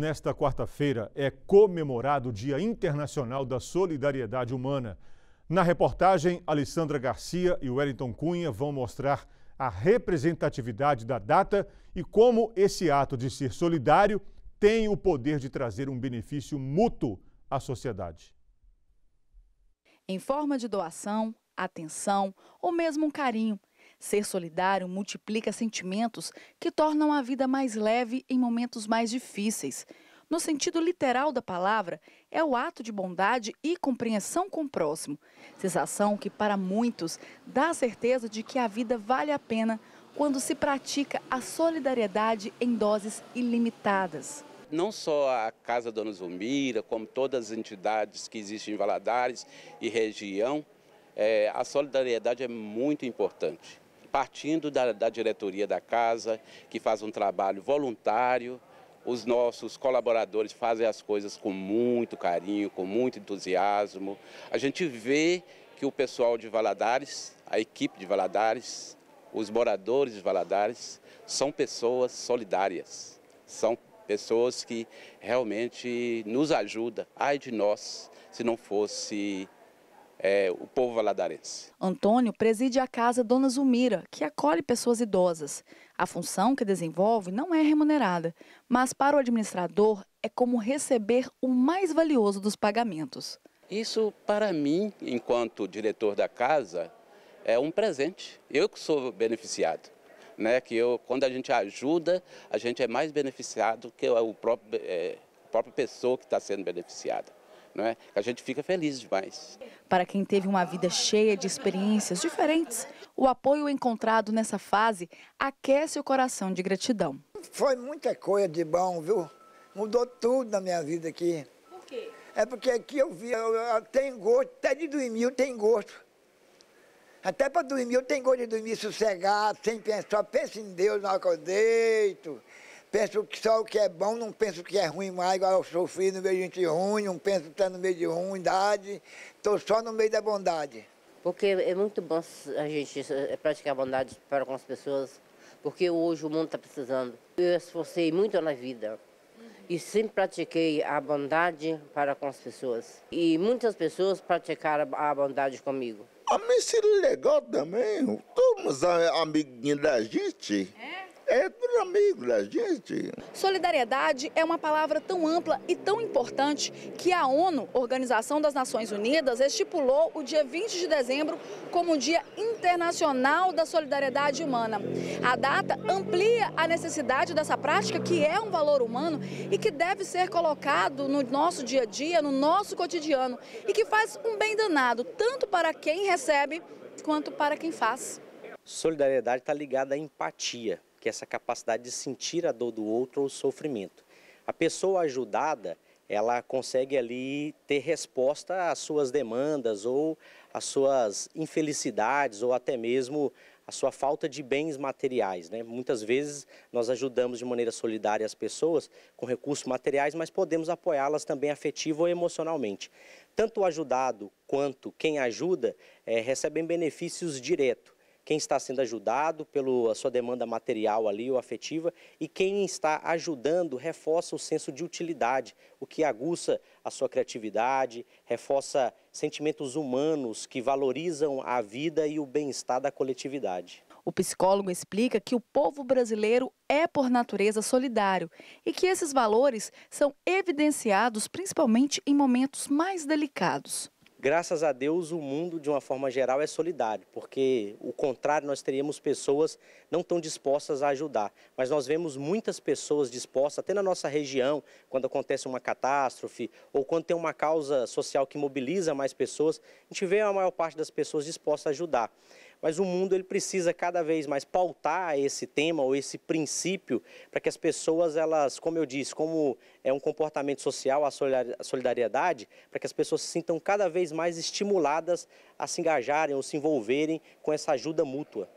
Nesta quarta-feira é comemorado o Dia Internacional da Solidariedade Humana. Na reportagem, Alessandra Garcia e Wellington Cunha vão mostrar a representatividade da data e como esse ato de ser solidário tem o poder de trazer um benefício mútuo à sociedade. Em forma de doação, atenção ou mesmo um carinho, Ser solidário multiplica sentimentos que tornam a vida mais leve em momentos mais difíceis. No sentido literal da palavra, é o ato de bondade e compreensão com o próximo. Sensação que, para muitos, dá a certeza de que a vida vale a pena quando se pratica a solidariedade em doses ilimitadas não só a Casa Dona Zulmira, como todas as entidades que existem em Valadares e região, é, a solidariedade é muito importante partindo da, da diretoria da casa, que faz um trabalho voluntário. Os nossos colaboradores fazem as coisas com muito carinho, com muito entusiasmo. A gente vê que o pessoal de Valadares, a equipe de Valadares, os moradores de Valadares são pessoas solidárias, são pessoas que realmente nos ajudam. Ai de nós se não fosse é, o povo valadarense. Antônio preside a casa Dona Zumira, que acolhe pessoas idosas. A função que desenvolve não é remunerada, mas para o administrador é como receber o mais valioso dos pagamentos. Isso, para mim, enquanto diretor da casa, é um presente. Eu que sou beneficiado. Né, que eu, quando a gente ajuda, a gente é mais beneficiado que o próprio, é, a própria pessoa que está sendo beneficiada. É? a gente fica feliz demais. Para quem teve uma vida cheia de experiências diferentes, o apoio encontrado nessa fase aquece o coração de gratidão. Foi muita coisa de bom, viu? Mudou tudo na minha vida aqui. Por quê? É porque aqui eu vi, eu, eu tenho gosto, até de dormir eu tenho gosto. Até para dormir, eu tenho gosto de dormir sossegado, sem pensar, só penso em Deus não acordeito penso que só o que é bom, não penso que é ruim mais, igual eu sofri no meio de gente ruim, não penso que está no meio de ruindade, estou só no meio da bondade. Porque é muito bom a gente é praticar bondade para com as pessoas, porque hoje o mundo está precisando. Eu esforcei muito na vida e sempre pratiquei a bondade para com as pessoas. E muitas pessoas praticaram a bondade comigo. A mim seria legal também, todos amiguinhos da gente. É? é por amigos da gente. Solidariedade é uma palavra tão ampla e tão importante que a ONU, Organização das Nações Unidas, estipulou o dia 20 de dezembro como o Dia Internacional da Solidariedade Humana. A data amplia a necessidade dessa prática, que é um valor humano e que deve ser colocado no nosso dia a dia, no nosso cotidiano, e que faz um bem danado, tanto para quem recebe quanto para quem faz. Solidariedade está ligada à empatia que é essa capacidade de sentir a dor do outro ou o sofrimento. A pessoa ajudada, ela consegue ali ter resposta às suas demandas ou às suas infelicidades ou até mesmo à sua falta de bens materiais. Né? Muitas vezes nós ajudamos de maneira solidária as pessoas com recursos materiais, mas podemos apoiá-las também afetivo ou emocionalmente. Tanto o ajudado quanto quem ajuda é, recebem benefícios diretos quem está sendo ajudado pela sua demanda material ali ou afetiva e quem está ajudando reforça o senso de utilidade, o que aguça a sua criatividade, reforça sentimentos humanos que valorizam a vida e o bem-estar da coletividade. O psicólogo explica que o povo brasileiro é, por natureza, solidário e que esses valores são evidenciados principalmente em momentos mais delicados. Graças a Deus, o mundo, de uma forma geral, é solidário, porque o contrário, nós teríamos pessoas não tão dispostas a ajudar. Mas nós vemos muitas pessoas dispostas, até na nossa região, quando acontece uma catástrofe ou quando tem uma causa social que mobiliza mais pessoas, a gente vê a maior parte das pessoas dispostas a ajudar mas o mundo ele precisa cada vez mais pautar esse tema ou esse princípio para que as pessoas, elas, como eu disse, como é um comportamento social, a solidariedade, para que as pessoas se sintam cada vez mais estimuladas a se engajarem ou se envolverem com essa ajuda mútua.